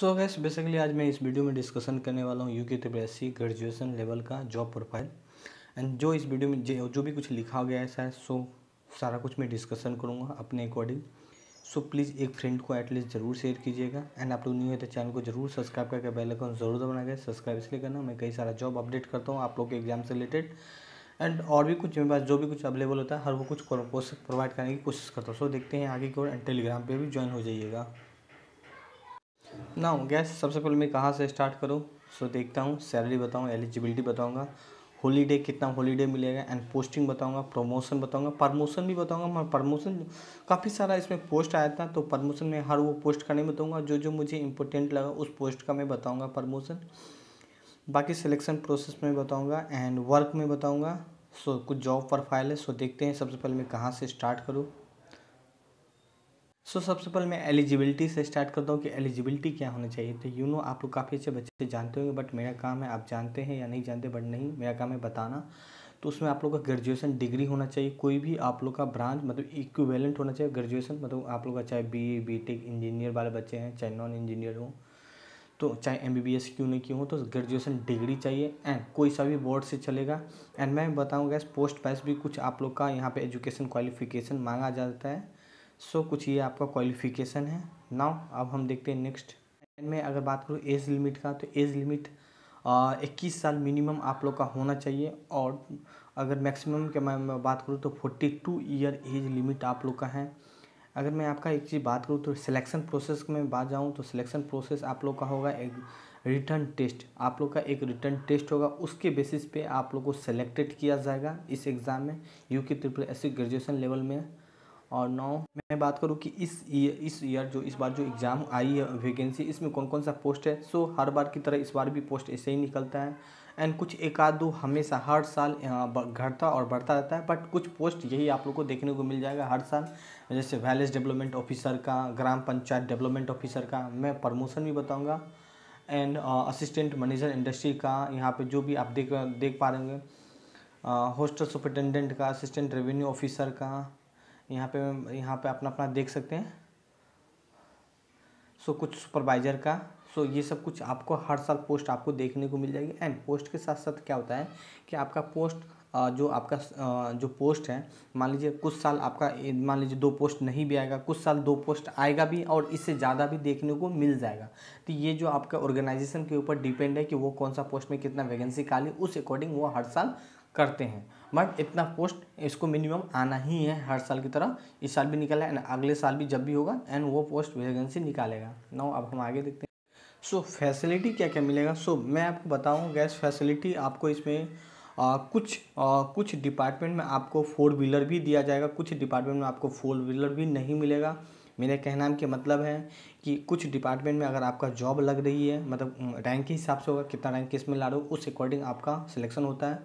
सो gas basically आज मैं इस वीडियो में डिस्कशन करने वाला हूँ U K triple S C graduation level का जॉब प्रोफाइल एंड जो इस वीडियो में जो भी कुछ लिखा गया है शायद सो सारा कुछ मैं डिस्कशन करूँगा अपने अकॉर्डिंग सो प्लीज़ एक फ्रेंड को एटलीस्ट ज़रूर शेयर कीजिएगा एंड आप लोग न्यू है तो चैनल को जरूर सब्सक्राइब करके बेल आइकन जरूर दबाना गया सब्सक्राइब इसलिए करना मैं कई सारा जॉब अपडेट करता हूँ आप लोग के एग्जाम से रिलेटेड एंड और भी कुछ मेरे पास जो भी कुछ अवेलेबल होता है हर वो कुछ प्रोवाइड करने की कोशिश करता हूँ सो देखते हैं आगे की ओर एंड टेलीग्राम पर भी ज्वाइन हो जाइएगा हो गैस सबसे पहले मैं कहाँ से स्टार्ट करूँ सो देखता हूँ सैलरी बताऊँ एलिजिबिलिटी बताऊँगा होलीडे कितना होलीडे मिलेगा एंड पोस्टिंग बताऊंगा प्रमोशन बताऊंगा प्रमोशन भी बताऊंगा मैं प्रमोशन काफ़ी सारा इसमें पोस्ट आया था तो प्रमोशन में हर वो पोस्ट का नहीं बताऊंगा जो जो मुझे इंपॉर्टेंट लगा उस पोस्ट का मैं बताऊंगा प्रमोशन बाकी सिलेक्शन प्रोसेस में बताऊंगा एंड वर्क में बताऊंगा सो कुछ जॉब प्रोफाइल है सो देखते हैं सबसे पहले मैं कहाँ से स्टार्ट करूँ सो so, सबसे पहले मैं एलिजिबिलिटी से स्टार्ट करता हूँ कि एलिजिबिलिटी क्या होना चाहिए तो यू नो आप लोग काफ़ी अच्छे बच्चे जानते होंगे बट मेरा काम है आप जानते हैं या नहीं जानते बट नहीं मेरा काम है बताना तो उसमें आप लोग का ग्रेजुएशन डिग्री होना चाहिए कोई भी आप लोग का ब्रांच मतलब इक्वेलेंट होना चाहिए ग्रेजुएशन मतलब आप लोग का चाहे B A B tech engineer वाले बच्चे हैं चाहे नॉन इंजीनियर हों तो चाहे एम बी बी एस क्यों नहीं क्यों हो तो ग्रेजुएशन डिग्री चाहिए एंड कोई सा भी बोर्ड से चलेगा एंड मैं बताऊँगा इस पोस्ट पैस भी कुछ आप लोग का यहाँ पर एजुकेशन क्वालिफिकेशन मांगा जाता है सो so, कुछ ये आपका क्वालिफिकेशन है नाउ अब हम देखते हैं नेक्स्ट में अगर बात करूँ एज लिमिट का तो एज लिमिट इक्कीस साल मिनिमम आप लोग का होना चाहिए और अगर मैक्सिमम के मैं बात करूँ तो forty two year age limit आप लोग का है अगर मैं आपका एक चीज़ बात करूँ तो सिलेक्शन प्रोसेस में बात जाऊँ तो सिलेक्शन प्रोसेस आप लोग का होगा एक रिटर्न टेस्ट आप लोग का एक रिटर्न टेस्ट होगा उसके बेसिस पे आप लोग को सेलेक्टेड किया जाएगा इस एग्ज़ाम में you K triple S graduation level में और नौ मैं बात करूँ कि इस ईयर इस ईयर जो इस बार जो एग्ज़ाम आई है वैकेंसी इसमें कौन कौन सा पोस्ट है सो हर बार की तरह इस बार भी पोस्ट ऐसे ही निकलता है एंड कुछ एक आध दो हमेशा हर साल घटता और बढ़ता रहता है बट कुछ पोस्ट यही आप लोग को देखने को मिल जाएगा हर साल जैसे वैलेज डेवलपमेंट ऑफिसर का ग्राम पंचायत डेवलपमेंट ऑफिसर का मैं प्रमोशन भी बताऊँगा एंड असिस्टेंट मैनेजर इंडस्ट्री का यहाँ पर जो भी आप देख देख पा रहे होंगे हॉस्टल सुपरिटेंडेंट का असिस्टेंट रेवेन्यू ऑफिसर का यहाँ पे यहाँ पे अपना अपना देख सकते हैं सो कुछ सुपरवाइज़र का सो ये सब कुछ आपको हर साल पोस्ट आपको देखने को मिल जाएगी एंड पोस्ट के साथ साथ क्या होता है कि आपका पोस्ट जो आपका जो पोस्ट है मान लीजिए कुछ साल आपका मान लीजिए दो पोस्ट नहीं भी आएगा कुछ साल दो पोस्ट आएगा भी और इससे ज़्यादा भी देखने को मिल जाएगा तो ये जो आपका ऑर्गेनाइजेशन के ऊपर डिपेंड है कि वो कौन सा पोस्ट में कितना वैकेंसी काली उस अकॉर्डिंग वो हर साल करते हैं बट इतना पोस्ट इसको मिनिमम आना ही है हर साल की तरह इस साल भी निकला एंड अगले साल भी जब भी होगा एंड वो पोस्ट वैकेंसी निकालेगा नो अब हम आगे देखते हैं सो so, फैसिलिटी क्या क्या मिलेगा सो so, मैं आपको बताऊँ गैस फैसिलिटी आपको इसमें आ, कुछ आ, कुछ डिपार्टमेंट में आपको फोर व्हीलर भी दिया जाएगा कुछ डिपार्टमेंट में आपको फोर व्हीलर भी नहीं मिलेगा मेरे कहना के मतलब है कि कुछ डिपार्टमेंट में अगर आपका जॉब लग रही है मतलब रैंक के हिसाब से होगा कितना रैंक किस में ला रहे हो उस अकॉर्डिंग आपका सिलेक्शन होता है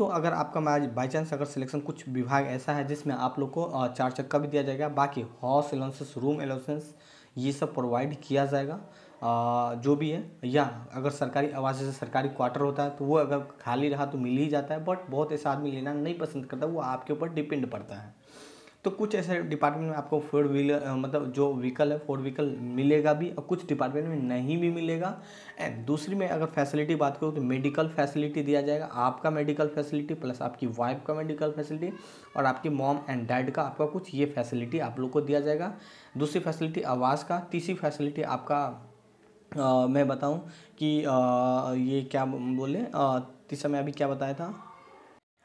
तो अगर आपका मैरिज बाई चांस अगर सिलेक्शन कुछ विभाग ऐसा है जिसमें आप लोग को चार चक्का भी दिया जाएगा बाकी हॉस अलाउंसेस रूम अलाउंसेंस ये सब प्रोवाइड किया जाएगा आ, जो भी है या अगर सरकारी आवास जैसे सरकारी क्वार्टर होता है तो वो अगर खाली रहा तो मिल ही जाता है बट बहुत ऐसा आदमी लेना नहीं पसंद करता वो आपके ऊपर डिपेंड पड़ता है तो कुछ ऐसे डिपार्टमेंट में आपको फोर व्हीलर मतलब जो व्हीकल है फोर व्हीकल मिलेगा भी और कुछ डिपार्टमेंट में नहीं भी मिलेगा एंड दूसरी में अगर फैसिलिटी बात करूँ तो मेडिकल फैसिलिटी दिया जाएगा आपका मेडिकल फैसिलिटी प्लस आपकी वाइफ का मेडिकल फैसिलिटी और आपकी मॉम एंड डैड का आपका कुछ ये फैसिलिटी आप लोग को दिया जाएगा दूसरी फैसिलिटी आवास का तीसरी फैसिलिटी आपका आ, मैं बताऊँ कि आ, ये क्या बोले तीसरा मैं अभी क्या बताया था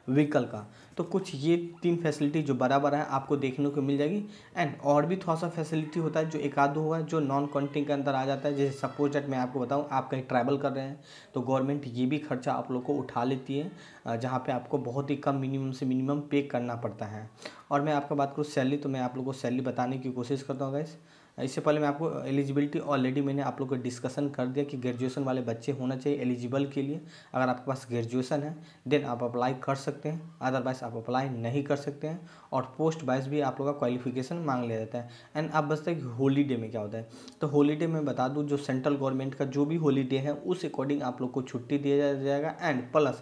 व्हीकल का तो कुछ ये तीन फैसिलिटी जो बराबर है आपको देखने को मिल जाएगी एंड और भी थोड़ा सा फैसिलिटी होता है जो एक आध होगा जो नॉन काउंटिंग के अंदर आ जाता है जैसे सपोज डेट मैं आपको बताऊँ आप कहीं ट्रैवल कर रहे हैं तो गवर्नमेंट ये भी खर्चा आप लोग को उठा लेती है जहाँ पर आपको बहुत ही कम मिनिमम से मिनिमम पे करना पड़ता है और मैं आपका बात करूँ सैलरी तो मैं आप लोग को सैलरी बताने की कोशिश करता हूँ गैस इससे पहले मैं आपको एलिजिबिलिटी ऑलरेडी मैंने आप लोग को डिस्कशन कर दिया कि ग्रेजुएशन वाले बच्चे होना चाहिए एलिजिबल के लिए अगर आपके पास ग्रेजुएशन है देन आप अप्लाई कर सकते हैं अदरवाइज आप अप्लाई नहीं कर सकते हैं और पोस्ट वाइज भी आप लोग का क्वालिफिकेशन मांग लिया जाता है एंड आप बचते हैं कि होलीडे में क्या होता है तो होलीडे में बता दूँ जो सेंट्रल गवर्नमेंट का जो भी होलीडे है उस अकॉर्डिंग आप लोग को छुट्टी दिया जाएगा एंड प्लस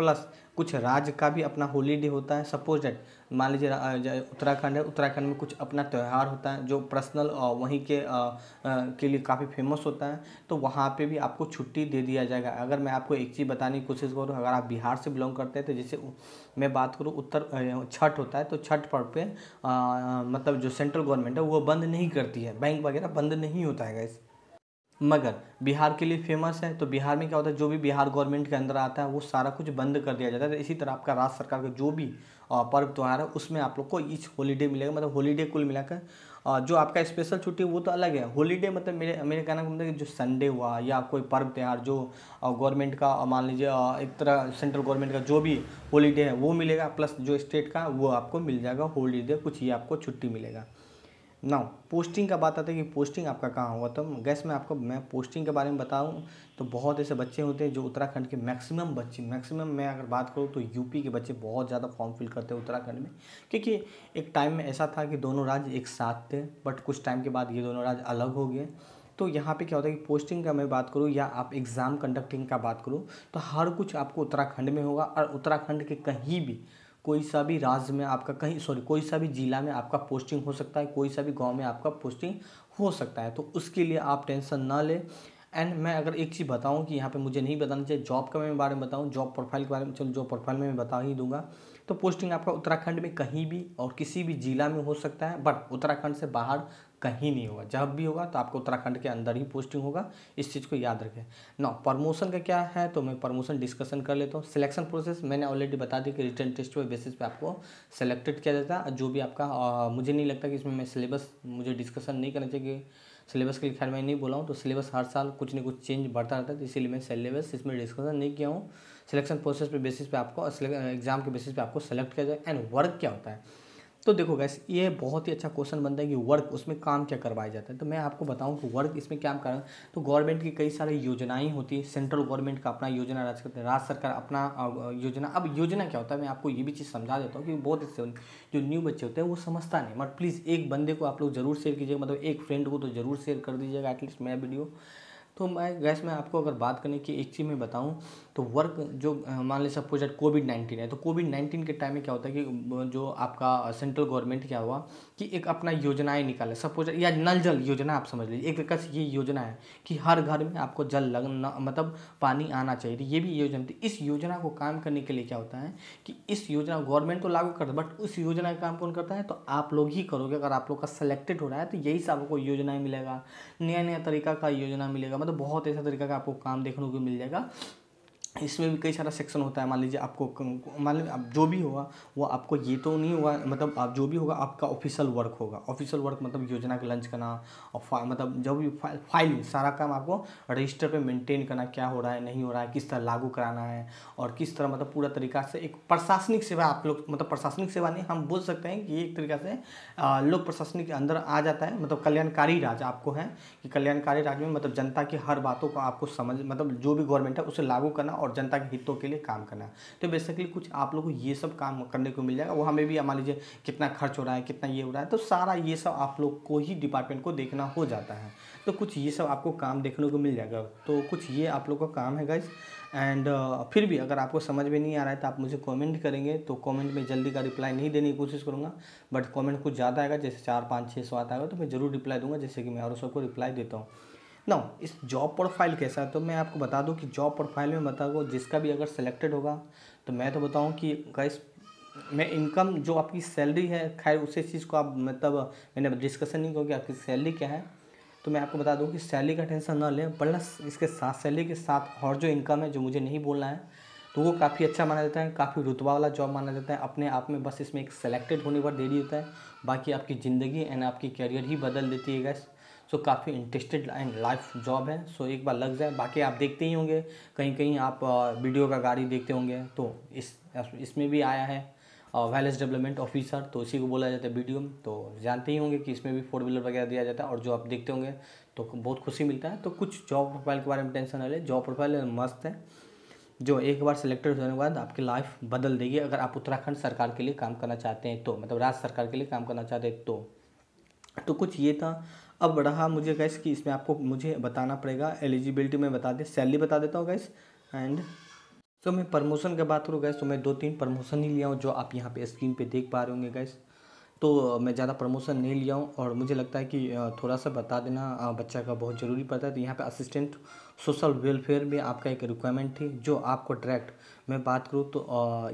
प्लस कुछ राज्य का भी अपना होलीडे होता है सपोज डेट मान लीजिए उत्तराखंड है उत्तराखंड में कुछ अपना त्यौहार होता है जो पर्सनल वहीं के आ, आ, के लिए काफ़ी फेमस होता है तो वहाँ पे भी आपको छुट्टी दे दिया जाएगा अगर मैं आपको एक चीज़ बताने की कोशिश करूँ अगर आप बिहार से बिलोंग करते हैं तो जैसे मैं बात करूँ उत्तर छठ होता है तो छठ पर्व पे मतलब जो सेंट्रल गवर्नमेंट है वो बंद नहीं करती है बैंक वगैरह बंद नहीं होता है इस मगर बिहार के लिए फेमस है तो बिहार में क्या होता है जो भी बिहार गवर्नमेंट के अंदर आता है वो सारा कुछ बंद कर दिया जाता है इसी तरह आपका राज्य सरकार का जो भी पर्व त्यौहार है उसमें आप लोग को ईच हॉलीडे मिलेगा मतलब हॉलीडे कुल मिलाकर जो आपका स्पेशल छुट्टी वो तो अलग है हॉलीडे मतलब मेरे मेरे कहना का मतलब कि जो संडे हुआ या कोई पर्व त्यौहार जो गवर्नमेंट का मान लीजिए एक तरह सेंट्रल गवर्नमेंट का जो भी हॉलीडे है वो मिलेगा प्लस जो स्टेट का वो आपको मिल जाएगा हॉलीडे कुछ ही आपको छुट्टी मिलेगा नाउ पोस्टिंग का बात आता है कि पोस्टिंग आपका कहाँ हुआ तो गैस में आपको मैं पोस्टिंग के बारे में बताऊँ तो बहुत ऐसे बच्चे होते हैं जो उत्तराखंड के मैक्सिमम बच्चे मैक्सिमम मैं अगर बात करूँ तो यूपी के बच्चे बहुत ज़्यादा फॉर्म फिल करते हैं उत्तराखंड में क्योंकि एक टाइम में ऐसा था कि दोनों राज्य एक साथ थे बट कुछ टाइम के बाद ये दोनों राज्य अलग हो गए तो यहाँ पे क्या होता है कि पोस्टिंग का मैं बात करूँ या आप एग्ज़ाम कंडक्टिंग का बात करूँ तो हर कुछ आपको उत्तराखंड में होगा और उत्तराखंड के कहीं भी कोई सा भी राज्य में आपका कहीं सॉरी कोई सा भी ज़िला में आपका पोस्टिंग हो सकता है कोई सा भी गाँव में आपका पोस्टिंग हो सकता है तो उसके लिए आप टेंशन ना लें एंड मैं अगर एक चीज़ बताऊं कि यहाँ पे मुझे नहीं बताना चाहिए जॉब के मैं बारे में बताऊं जॉब प्रोफाइल के बारे में चलो जॉब प्रोफाइल में मैं बता ही दूंगा तो पोस्टिंग आपका उत्तराखंड में कहीं भी और किसी भी ज़िला में हो सकता है बट उत्तराखंड से बाहर कहीं नहीं होगा जब भी होगा तो आपको उत्तराखंड के अंदर ही पोस्टिंग होगा इस चीज़ को याद रखें ना प्रमोशन का क्या है तो मैं प्रमोशन डिस्कशन कर लेता हूँ सिलेक्शन प्रोसेस मैंने ऑलरेडी बता दी कि रिटर्न टेस्ट के बेसिस पे आपको सेलेक्टेड किया जाता है जो भी आपका आ, मुझे नहीं लगता कि इसमें मैं सिलेबस मुझे डिस्कशन नहीं करना चाहिए सिलेबस के लिए खैर मैं नहीं बोला हूँ तो सिलेबस हर साल कुछ ना कुछ चेंज बढ़ता रहता है तो इसीलिए मैं सिलेबस इसमें डिस्कशन नहीं किया हूँ सिलेक्शन प्रोसेस पे बेसिस पे आपको एग्जाम के बेसिस पे आपको सेलेक्ट किया जाए एंड वर्क क्या होता है तो देखो गैस ये बहुत ही अच्छा क्वेश्चन बनता है कि वर्क उसमें काम क्या करवाया जाता है तो मैं आपको बताऊं कि वर्क इसमें क्या कर तो गवर्नमेंट की कई सारी योजनाएं होती है सेंट्रल गवर्नमेंट का अपना योजना राज्य करते हैं राज्य सरकार अपना योजना अब योजना क्या होता है मैं आपको ये भी चीज़ समझा देता हूँ कि बहुत जो न्यू बच्चे होते हैं वो समझता नहीं मगर प्लीज़ एक बंदे को आप लोग जरूर शेयर कीजिएगा मतलब एक फ्रेंड को तो जरूर शेयर कर दीजिएगा एटलीस्ट मेरा वीडियो तो मैं गैस मैं आपको अगर बात करने की एक चीज़ में बताऊं तो वर्क जो मान लीजिए सपोज एट कोविड नाइन्टीन है तो कोविड नाइन्टीन के टाइम में क्या होता है कि जो आपका सेंट्रल गवर्नमेंट क्या हुआ कि एक अपना योजनाएं निकाले सपोज या नल जल योजना आप समझ लीजिए एक तरह से ये योजना है कि हर घर में आपको जल लगना मतलब पानी आना चाहिए तो ये भी योजना थी इस योजना को काम करने के लिए क्या होता है कि इस योजना गवर्नमेंट तो लागू करता है बट उस योजना का काम कौन करता है तो आप लोग ही करोगे अगर आप लोग का सेलेक्टेड हो रहा है तो यही से आपको योजनाएँ मिलेगा नया नया तरीका का योजना मिलेगा मतलब तो बहुत ऐसा तरीका का आपको काम देखने को मिल जाएगा इसमें भी कई सारा सेक्शन होता है मान लीजिए आपको मान लीजिए आप जो भी होगा वो आपको ये तो नहीं होगा मतलब आप जो भी होगा आपका ऑफिशियल वर्क होगा ऑफिशियल वर्क मतलब योजना के लंच करना और फा, मतलब जब भी फाइल फाइलिंग सारा काम आपको रजिस्टर पे मेंटेन करना क्या हो रहा है नहीं हो रहा है किस तरह लागू कराना है और किस तरह मतलब पूरा तरीका से एक प्रशासनिक सेवा आप लोग मतलब प्रशासनिक सेवा नहीं हम बोल सकते हैं कि ये एक तरीका से लोक प्रशासनिक के अंदर आ जाता है मतलब कल्याणकारी राज आपको है कि कल्याणकारी राज में मतलब जनता की हर बातों को आपको समझ मतलब जो भी गवर्नमेंट है उसे लागू करना और जनता के हितों के लिए काम करना तो बेसिकली कुछ आप लोग को ये सब काम करने को मिल जाएगा वो हमें भी मान लीजिए कितना खर्च हो रहा है कितना ये हो रहा है तो सारा ये सब आप लोग को ही डिपार्टमेंट को देखना हो जाता है तो कुछ ये सब आपको काम देखने को मिल जाएगा तो कुछ ये आप लोग का काम है गाइज़ एंड uh, फिर भी अगर आपको समझ में नहीं आ रहा है तो आप मुझे कमेंट करेंगे तो कमेंट में जल्दी का रिप्लाई नहीं देने की कोशिश करूँगा बट कमेंट कुछ ज़्यादा आएगा जैसे चार पाँच छः सौ आता है तो मैं ज़रूर रिप्लाई दूंगा जैसे कि मैं और सबको रिप्लाई देता हूँ ना इस जॉब प्रोफाइल कैसा है तो मैं आपको बता दूं कि जॉब प्रोफाइल में बता दो जिसका भी अगर सेलेक्टेड होगा तो मैं तो बताऊं कि गाइस मैं इनकम जो आपकी सैलरी है खैर उसी चीज़ को आप मतलब मैंने डिस्कशन नहीं किया कि आपकी सैलरी क्या है तो मैं आपको बता दूं कि सैलरी का टेंशन ना लें प्लस इसके साथ सैलरी के साथ और जो इनकम है जो मुझे नहीं बोलना है तो वो काफ़ी अच्छा माना जाता है काफ़ी रुतबा वाला जॉब माना जाता है अपने आप में बस इसमें एक सेलेक्टेड होने पर देरी होता है बाकी आपकी ज़िंदगी एंड आपकी करियर ही बदल देती है गैस सो so, काफ़ी इंटरेस्टेड एंड लाइफ जॉब है सो so, एक बार लग जाए बाकी आप देखते ही होंगे कहीं कहीं आप वीडियो का गाड़ी देखते होंगे तो इस इसमें भी आया है वेलेस डेवलपमेंट ऑफिसर तो इसी को बोला जाता है वीडियो तो जानते ही होंगे कि इसमें भी फोर व्हीलर वगैरह दिया जाता है और जो आप देखते होंगे तो बहुत खुशी मिलता है तो कुछ जॉब प्रोफाइल के बारे में टेंशन ना ले जॉब प्रोफाइल मस्त है जो एक बार सिलेक्टेड होने के बाद आपकी लाइफ बदल देगी अगर आप उत्तराखंड सरकार के लिए काम करना चाहते हैं तो मतलब राज्य सरकार के लिए काम करना चाहते हैं तो तो कुछ ये था अब रहा मुझे गैस कि इसमें आपको मुझे बताना पड़ेगा एलिजिबिलिटी में बता दें सैलरी बता देता हूँ गैस एंड सो मैं प्रमोशन की बात करूँ गैस तो मैं दो तीन प्रमोशन ही लिया हूँ जो आप यहाँ पे स्क्रीन पे देख पा रहे होंगे गैस तो मैं ज़्यादा प्रमोशन नहीं लिया हूँ और मुझे लगता है कि थोड़ा सा बता देना बच्चा का बहुत ज़रूरी पड़ता है तो यहाँ पे असिस्टेंट सोशल वेलफेयर में आपका एक रिक्वायरमेंट थी जो आपको डायरेक्ट मैं बात करूँ तो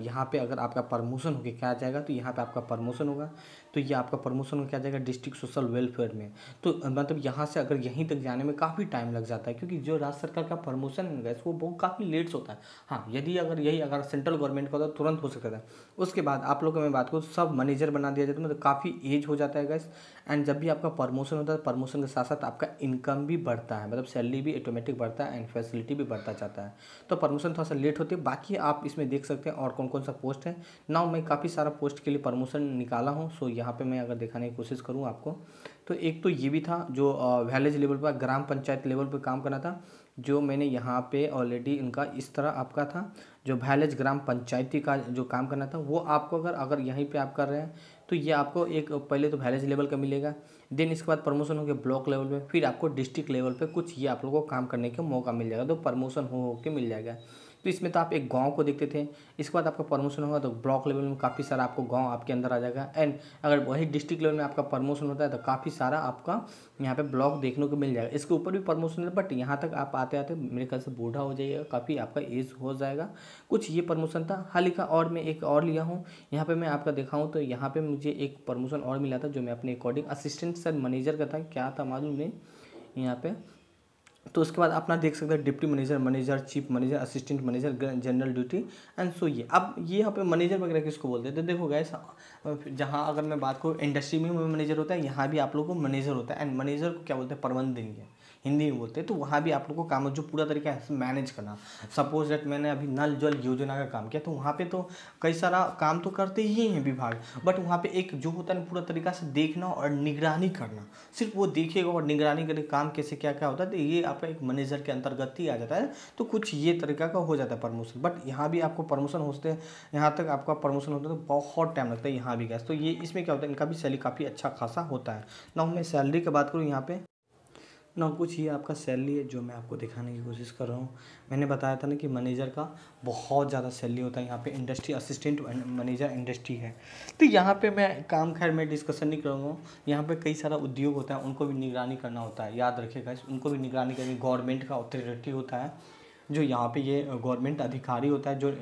यहाँ पे अगर आपका प्रमोशन होकर क्या जाएगा तो यहाँ पे आपका प्रमोशन होगा तो ये आपका प्रमोशन क्या जाएगा डिस्ट्रिक्ट सोशल वेलफेयर में तो मतलब यहाँ से अगर यहीं तक जाने में काफ़ी टाइम लग जाता है क्योंकि जो राज्य सरकार का प्रमोशन है गैस वो बहुत काफ़ी लेट्स होता है हाँ यदि अगर यही अगर सेंट्रल गवर्नमेंट का होता तुरंत हो सकता है उसके बाद आप लोग मैं बात करूँ सब मैनेजर बना दिया जाता तो है मतलब काफ़ी एज हो जाता है गैस एंड जब भी आपका प्रमोशन होता है प्रमोशन तो के साथ साथ आपका इनकम भी बढ़ता है मतलब सैलरी भी ऑटोमेटिक बढ़ता है एंड फैसिलिटी भी बढ़ता जाता है तो प्रमोशन थोड़ा सा लेट होती है बाकी आप इसमें देख सकते हैं और कौन कौन सा पोस्ट है नाउ मैं काफ़ी सारा पोस्ट के लिए प्रमोशन निकाला हूँ सो यहाँ पर मैं अगर दिखाने की कोशिश करूँ आपको तो एक तो ये भी था जो विलेज लेवल पर ग्राम पंचायत लेवल पर काम करना था जो मैंने यहाँ पे ऑलरेडी इनका इस तरह आपका था जो वैलेज ग्राम पंचायती का जो काम करना था वो आपको अगर अगर यहीं पे आप कर रहे हैं तो ये आपको एक पहले तो वैलेज लेवल का मिलेगा देन इसके बाद प्रमोशन हो गया ब्लॉक लेवल पे फिर आपको डिस्ट्रिक्ट लेवल पे कुछ ये आप लोगों को काम करने का मौका मिल जाएगा तो प्रमोशन हो, हो के मिल जाएगा तो इसमें तो आप एक गांव को देखते थे इसके बाद आपका प्रमोशन होगा तो ब्लॉक लेवल में काफ़ी सारा आपको गांव आपके अंदर आ जाएगा एंड अगर वही डिस्ट्रिक्ट लेवल में आपका प्रमोशन होता है तो काफ़ी सारा आपका यहाँ पे ब्लॉक देखने को मिल जाएगा इसके ऊपर भी प्रमोशन है बट यहाँ तक आप आते आते मेरे ख्याल से बूढ़ा हो जाइएगा काफ़ी आपका एज हो जाएगा कुछ ये प्रमोशन था हाल का और मैं एक और लिया हूँ यहाँ पर मैं आपका देखा हूँ तो यहाँ पर मुझे एक प्रमोशन और मिला था जो मैं अपने अकॉर्डिंग असिस्टेंट सर मैनेजर का था क्या था मालूम नहीं यहाँ पर तो उसके बाद अपना देख सकते हैं deputy manager manager chief manager assistant manager general duty and so ये अब ये यहाँ पे मैनेजर वगैरह किसको बोलते हैं तो देखो गए जहाँ अगर मैं बात करूँ इंडस्ट्री में मैनेजर होता है यहाँ भी आप लोग को मैनेजर होता है एंड मैनेजर को क्या बोलते हैं प्रबंध देंगे हिंदी में बोलते हैं तो वहाँ भी आप लोग को काम जो पूरा तरीके से मैनेज करना सपोज डेट मैंने अभी नल जल योजना का काम किया तो वहाँ पे तो कई सारा काम तो करते ही हैं विभाग बट वहाँ पे एक जो होता है ना पूरा तरीका से देखना और निगरानी करना सिर्फ वो देखेगा और निगरानी करके काम कैसे क्या क्या होता है तो ये आपका एक मैनेजर के अंतर्गत ही आ जाता है तो कुछ ये तरीका का हो जाता है प्रमोशन बट यहाँ भी आपको प्रमोशन होते हैं यहाँ तक आपका प्रमोशन होता है तो बहुत टाइम लगता है यहाँ भी गैस तो ये इसमें क्या होता है इनका भी सैलरी काफ़ी अच्छा खासा होता है ना मैं सैलरी की बात करूँ यहाँ पे ना कुछ ये आपका सैलरी है जो मैं आपको दिखाने की कोशिश कर रहा हूँ मैंने बताया था ना कि मैनेजर का बहुत ज़्यादा सैलरी होता है यहाँ पे इंडस्ट्री असिस्टेंट मैनेजर इंडस्ट्री है तो यहाँ पे मैं काम खैर मैं डिस्कशन नहीं करूँगा यहाँ पे कई सारा उद्योग होता है उनको भी निगरानी करना होता है याद रखेगा उनको भी निगरानी करनी गवर्नमेंट का अथॉरिटी होता है जो यहाँ पे ये गवर्नमेंट अधिकारी होता है जो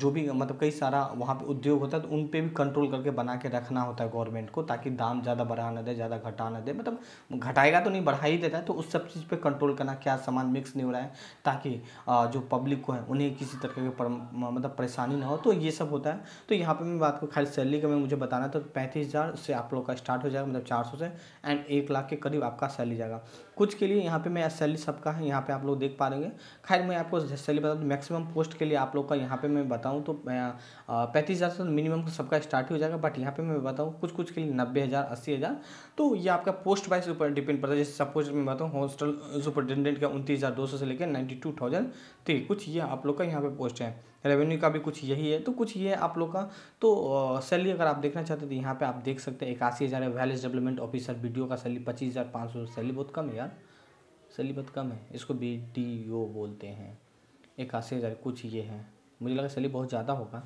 जो भी मतलब कई सारा वहाँ पे उद्योग होता है तो उन पे भी कंट्रोल करके बना के रखना होता है गवर्नमेंट को ताकि दाम ज़्यादा बढ़ा ना दे ज़्यादा घटा ना दे मतलब घटाएगा तो नहीं बढ़ा ही देता है तो उस सब चीज़ पर कंट्रोल करना क्या सामान मिक्स नहीं हो रहा है ताकि जो पब्लिक को है उन्हें किसी तरह की मतलब परेशानी ना हो तो ये सब होता है तो यहाँ पर मैं बात को खाली सैलरी का मैं मुझे बताना तो पैंतीस हज़ार से आप लोग का स्टार्ट हो जाएगा मतलब चार सौ से एंड एक लाख के करीब आपका सैलरी जाएगा कुछ के लिए यहाँ पे मैं सैलरी सबका है यहाँ पे आप लोग देख पा रहे खैर मैं आपको सैलरी बता दूँ मैक्सिमम पोस्ट के लिए आप लोग का यहाँ पे मैं बताऊँ तो पैंतीस हज़ार से मिनिमम सबका स्टार्ट हो जाएगा बट यहाँ पे मैं बताऊँ कुछ कुछ के लिए नब्बे हज़ार अस्सी हज़ार तो ये आपका पोस्ट वाइज ऊपर डिपेंड पड़ता है जैसे सपोज मैं बताऊँ हॉस्टल सुपरटेंडेंट का उनतीस हज़ार दो सौ से लेकर नाइन्टी टू थाउजेंड ठीक कुछ ये आप लोग का यहाँ पर पोस्ट है रेवेन्यू का भी कुछ यही है तो कुछ ये है आप लोग का तो सैलरी अगर आप देखना चाहते हो तो यहाँ पे आप देख सकते हैं इक्यासी हज़ार है वैलेज डेवलपमेंट ऑफिसर वीडियो का सैलरी पच्चीस हज़ार पाँच सौ सैलरी बहुत कम है यार सैलरी बहुत कम है इसको बी बोलते हैं इक्यासी हज़ार कुछ ये है मुझे लगा सैलरी बहुत ज़्यादा होगा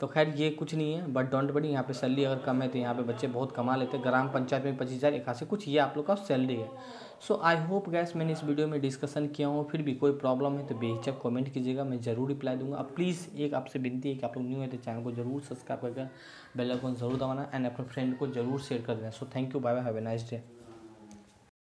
तो खैर ये कुछ नहीं है बट डोंट बड़ी यहाँ पे सैलरी अगर कम है तो यहाँ पे बच्चे बहुत कमा लेते हैं ग्राम पंचायत में पच्चीस हज़ार इक्यासी कुछ ये आप लोग का सैलरी है सो आई होप गैस मैंने इस वीडियो में डिस्कशन किया हूँ फिर भी कोई प्रॉब्लम है तो बेहिचक कमेंट कीजिएगा मैं ज़रूर रिप्लाई दूंगा अब प्लीज़ एक आपसे विनती है कि आप लोग न्यू है तो चैनल को जरूर सब्सक्राइब करके बेल जरूर दबाना एंड अपने फ्रेंड को जरूर शेयर कर देना so thank you bye bye have a nice day